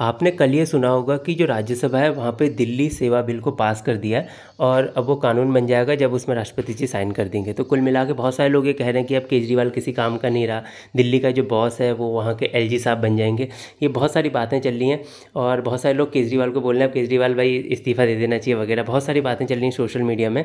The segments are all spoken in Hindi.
आपने कल ये सुना होगा कि जो राज्यसभा है वहाँ पे दिल्ली सेवा बिल को पास कर दिया और अब वो कानून बन जाएगा जब उसमें राष्ट्रपति जी साइन कर देंगे तो कुल मिला के बहुत सारे लोग ये कह रहे हैं कि अब केजरीवाल किसी काम का नहीं रहा दिल्ली का जो बॉस है वो वहाँ के एल साहब बन जाएंगे ये बहुत सारी बातें चल रही हैं और बहुत सारे लोग केजरीवाल को बोल रहे हैं केजरीवाल भाई इस्तीफ़ा दे देना चाहिए वगैरह बहुत सारी बातें चल रही हैं सोशल मीडिया में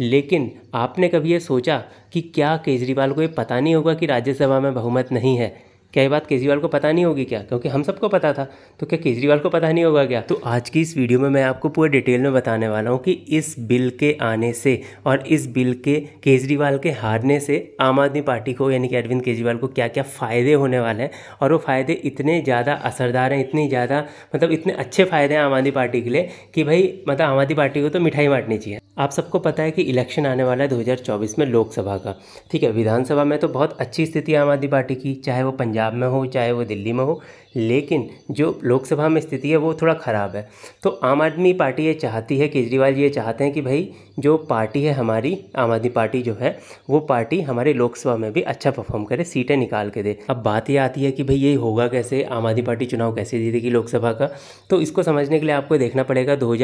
लेकिन आपने कभी ये सोचा कि क्या केजरीवाल को ये पता नहीं होगा कि राज्यसभा में बहुमत नहीं है क्या ये बात केजरीवाल को पता नहीं होगी क्या क्योंकि हम सबको पता था तो क्या केजरीवाल को पता नहीं होगा क्या तो आज की इस वीडियो में मैं आपको पूरे डिटेल में बताने वाला हूँ कि इस बिल के आने से और इस बिल के केजरीवाल के हारने से आम आदमी पार्टी को यानी कि अरविंद केजरीवाल को क्या क्या फ़ायदे होने वाले हैं और वो फ़ायदे इतने ज़्यादा असरदार हैं इतने ज़्यादा मतलब इतने अच्छे फ़ायदे हैं आम आदमी पार्टी के लिए कि भाई मतलब आम आदमी पार्टी को तो मिठाई बांटनी चाहिए आप सबको पता है कि इलेक्शन आने वाला है 2024 में लोकसभा का ठीक है विधानसभा में तो बहुत अच्छी स्थिति आम आदमी पार्टी की चाहे वो पंजाब पंजाब में हो चाहे वो दिल्ली में हो लेकिन जो लोकसभा में स्थिति है वो थोड़ा ख़राब है तो आम आदमी पार्टी ये चाहती है केजरीवाल ये चाहते हैं कि भाई जो पार्टी है हमारी आम आदमी पार्टी जो है वो पार्टी हमारे लोकसभा में भी अच्छा परफॉर्म करे सीटें निकाल के दे अब बात ये आती है कि भाई ये होगा कैसे आम आदमी पार्टी चुनाव कैसे जीतेगी लोकसभा का तो इसको समझने के लिए आपको देखना पड़ेगा दो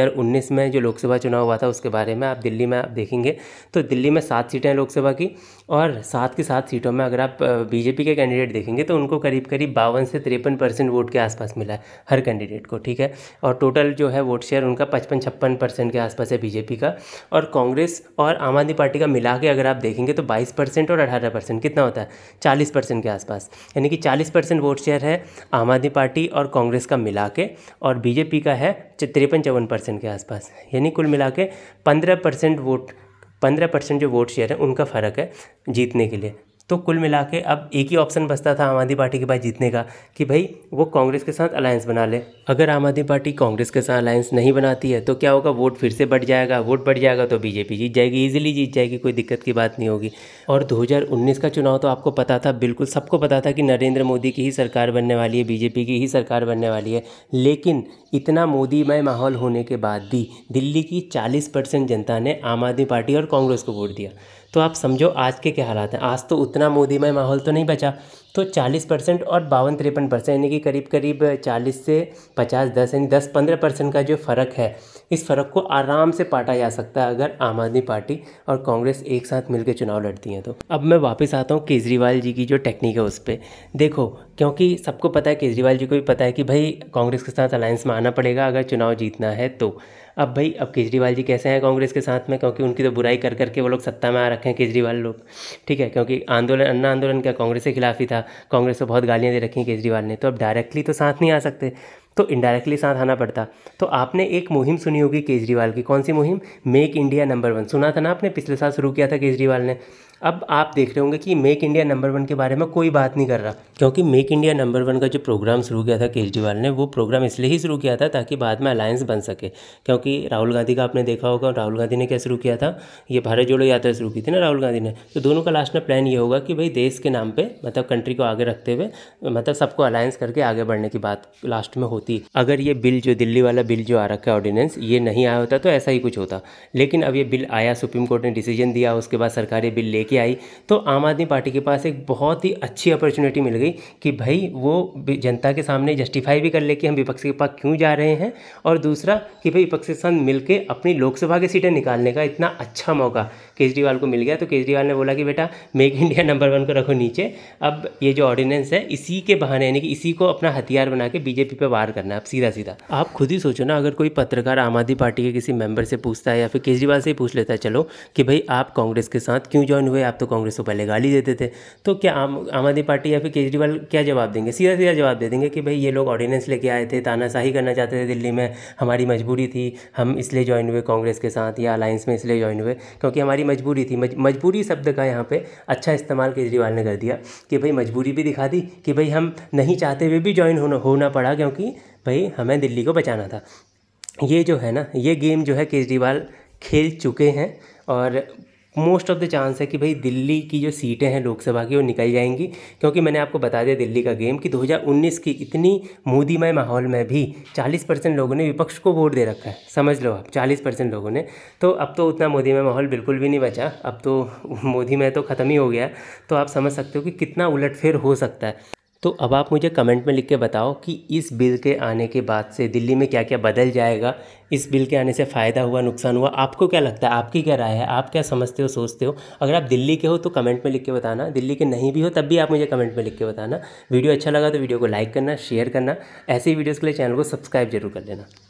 में जो लोकसभा चुनाव हुआ था उसके बारे में आप दिल्ली में आप देखेंगे तो दिल्ली में सात सीटें हैं लोकसभा की और सात की सात सीटों में अगर आप बीजेपी के कैंडिडेट देखेंगे तो उन उनको करीब करीब बावन से तिरपन परसेंट वोट के आसपास मिला है हर कैंडिडेट को ठीक है और टोटल जो है वोट शेयर उनका पचपन छप्पन परसेंट के आसपास है बीजेपी का और कांग्रेस और आम आदमी पार्टी का मिला के अगर आप देखेंगे तो बाईस परसेंट और अठारह परसेंट कितना होता है चालीस परसेंट के आसपास यानी कि चालीस परसेंट वोट शेयर है आम आदमी पार्टी और कांग्रेस का मिला के और बीजेपी का है तिरपन चौवन परसेंट के आसपास यानी कुल मिला के पंद्रह परसेंट वोट पंद्रह परसेंट जो वोट शेयर है उनका फ़र्क है जीतने के लिए तो कुल मिला के अब एक ही ऑप्शन बचता था आम आदमी पार्टी के पास जीतने का कि भाई वो कांग्रेस के साथ अलायंस बना ले अगर आम आदमी पार्टी कांग्रेस के साथ अलायंस नहीं बनाती है तो क्या होगा वोट फिर से बढ़ जाएगा वोट बढ़ जाएगा तो बीजेपी जीत जाएगी ईजिली जीत जाएगी कोई दिक्कत की बात नहीं होगी और दो का चुनाव तो आपको पता था बिल्कुल सबको पता था कि नरेंद्र मोदी की ही सरकार बनने वाली है बीजेपी की ही सरकार बनने वाली है लेकिन इतना मोदीमय माहौल होने के बाद भी दिल्ली की चालीस परसेंट जनता ने आम आदमी पार्टी और कांग्रेस को वोट दिया तो आप समझो आज के क्या हालात हैं आज तो उतना मोदीमय माहौल तो नहीं बचा तो 40 परसेंट और बावन तिरपन परसेंट यानी कि करीब करीब 40 से 50 10 यानी 10 15 परसेंट का जो फ़र्क है इस फ़र्क को आराम से पाटा जा सकता है अगर आम आदमी पार्टी और कांग्रेस एक साथ मिलकर चुनाव लड़ती हैं तो अब मैं वापस आता हूँ केजरीवाल जी की जो टेक्निक है उस पर देखो क्योंकि सबको पता है केजरीवाल जी को भी पता है कि भाई कांग्रेस के साथ अलायंस में आना पड़ेगा अगर चुनाव जीतना है तो अब भाई अब केजरीवाल जी कैसे हैं कांग्रेस के साथ में क्योंकि उनकी तो बुराई कर करके वो लोग सत्ता में आ रखे हैं केजरीवाल लोग ठीक है क्योंकि आंदोलन अन्ना आंदोलन क्या कांग्रेस के खिलाफ ही था कांग्रेस को तो बहुत गालियाँ दे रखी हैं केजरीवाल ने तो अब डायरेक्टली तो साथ नहीं आ सकते तो इनडायरेक्टली साथ आना पड़ता तो आपने एक मुहिम सुनी होगी केजरीवाल की कौन सी मुहिम मेक इंडिया नंबर वन सुना था ना आपने पिछले साल शुरू किया था केजरीवाल ने अब आप देख रहे होंगे कि मेक इंडिया नंबर वन के बारे में कोई बात नहीं कर रहा क्योंकि मेक इंडिया नंबर वन का जो प्रोग्राम शुरू किया था केजरीवाल ने वो प्रोग्राम इसलिए ही शुरू किया था ताकि बाद में अलायंस बन सके क्योंकि राहुल गांधी का आपने देखा होगा राहुल गांधी ने क्या शुरू किया था ये भारत जोड़ो यात्रा शुरू की थी ना राहुल गांधी ने तो दोनों का लास्ट में प्लान ये होगा कि भाई देश के नाम पर मतलब कंट्री को आगे रखते हुए मतलब सबको अलायंस करके आगे बढ़ने की बात लास्ट में होती होती अगर ये बिल जो दिल्ली वाला बिल जो आ रखा है ऑर्डिनेंस ये नहीं आया होता तो ऐसा ही कुछ होता लेकिन अब ये बिल आया सुप्रीम कोर्ट ने डिसीजन दिया उसके बाद सरकार ये बिल लेके आई तो आम आदमी पार्टी के पास एक बहुत ही अच्छी अपॉर्चुनिटी मिल गई कि भाई वो जनता के सामने जस्टिफाई भी कर ले कि हम विपक्ष के पास क्यों जा रहे हैं और दूसरा कि भाई विपक्ष के साथ मिलकर अपनी लोकसभा की सीटें निकालने का इतना अच्छा मौका केजरीवाल को मिल गया तो केजरीवाल ने बोला कि बेटा मेक इंडिया नंबर वन को रखो नीचे अब ये जो ऑर्डिनेंस है इसी के बहाने यानी कि इसी को अपना हथियार बना के बीजेपी पर वार करना है आप सीधा सीधा आप खुद ही सोचो ना अगर कोई पत्रकार आम आदमी पार्टी के किसी मेंबर से पूछता है या फिर केजरीवाल से ही पूछ लेता है चलो कि भाई आप कांग्रेस के साथ क्यों ज्वाइन हुए आप तो कांग्रेस को पहले गाली देते थे तो क्या आम आम आदमी पार्टी या फिर केजरीवाल क्या जवाब देंगे सीधा सीधा जवाब दे देंगे कि भाई ये लोग ऑर्डिनेंस लेके आए थे तानाशाही करना चाहते थे दिल्ली में हमारी मजबूरी थी हम इसलिए ज्वाइन हुए कांग्रेस के साथ या अलायंस में इसलिए ज्वाइन हुए क्योंकि हमारी मजबूरी थी मजबूरी शब्द का यहाँ पे अच्छा इस्तेमाल केजरीवाल ने कर दिया कि भाई मजबूरी भी दिखा दी कि भाई हम नहीं चाहते हुए भी ज्वाइन होना होना पड़ा क्योंकि भाई हमें दिल्ली को बचाना था ये जो है ना ये गेम जो है केजरीवाल खेल चुके हैं और मोस्ट ऑफ़ द चांस है कि भाई दिल्ली की जो सीटें हैं लोकसभा की वो निकल जाएंगी क्योंकि मैंने आपको बता दिया दिल्ली का गेम कि 2019 की इतनी मोदीमय माहौल में भी 40 परसेंट लोगों ने विपक्ष को वोट दे रखा है समझ लो आप 40 परसेंट लोगों ने तो अब तो उतना मोदीमय माहौल बिल्कुल भी नहीं बचा अब तो मोदीमय तो ख़त्म ही हो गया तो आप समझ सकते हो कि कितना उलटफेर हो सकता है तो अब आप मुझे कमेंट में लिख के बताओ कि इस बिल के आने के बाद से दिल्ली में क्या क्या बदल जाएगा इस बिल के आने से फ़ायदा हुआ नुकसान हुआ आपको क्या लगता है आपकी क्या राय है आप क्या समझते हो सोचते हो अगर आप दिल्ली के हो तो कमेंट में लिख के बताना दिल्ली के नहीं भी हो तब भी आप मुझे कमेंट में लिख के बताना वीडियो अच्छा लगा तो वीडियो को लाइक करना शेयर करना ऐसी वीडियोज़ के लिए चैनल को सब्सक्राइब जरूर कर लेना